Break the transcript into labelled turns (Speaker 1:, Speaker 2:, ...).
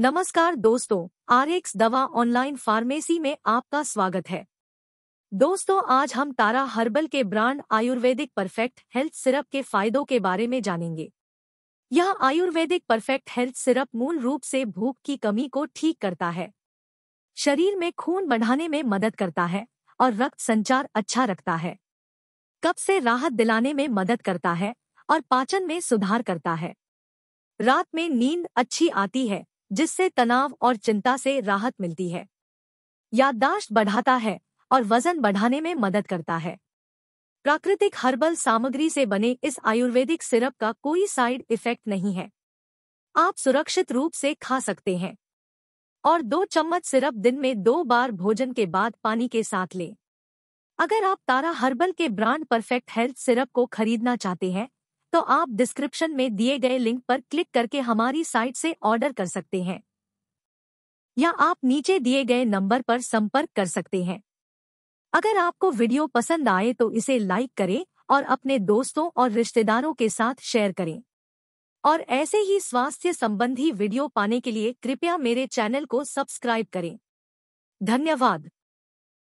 Speaker 1: नमस्कार दोस्तों आरएक्स दवा ऑनलाइन फार्मेसी में आपका स्वागत है दोस्तों आज हम तारा हर्बल के brand Ayurvedic perfect health syrup के फायदों के बारे में जानेंगे यह आयुर्वेदिक परफेक्ट हेल्थ सिरप मूल रूप से भूख की कमी को ठीक करता है शरीर में खून बढ़ाने में मदद करता है और रक्त संचार अच्छा रखता है कब से राहत दिलाने में मदद करता है और पाचन में सुधार करता है रात में नींद अच्छी आती है जिससे तनाव और चिंता से राहत मिलती है याददाश्त बढ़ाता है और वजन बढ़ाने में मदद करता है प्राकृतिक हर्बल सामग्री से बने इस आयुर्वेदिक सिरप का कोई साइड इफेक्ट नहीं है आप सुरक्षित रूप से खा सकते हैं और दो चम्मच सिरप दिन में दो बार भोजन के बाद पानी के साथ लें अगर आप तारा हर्बल के ब्रांड परफेक्ट हेल्थ सिरप को खरीदना चाहते हैं तो आप डिस्क्रिप्शन में दिए गए लिंक पर क्लिक करके हमारी साइट से ऑर्डर कर सकते हैं या आप नीचे दिए गए नंबर पर संपर्क कर सकते हैं अगर आपको वीडियो पसंद आए तो इसे लाइक करें और अपने दोस्तों और रिश्तेदारों के साथ शेयर करें और ऐसे ही स्वास्थ्य संबंधी वीडियो पाने के लिए कृपया मेरे चैनल को सब्सक्राइब करें धन्यवाद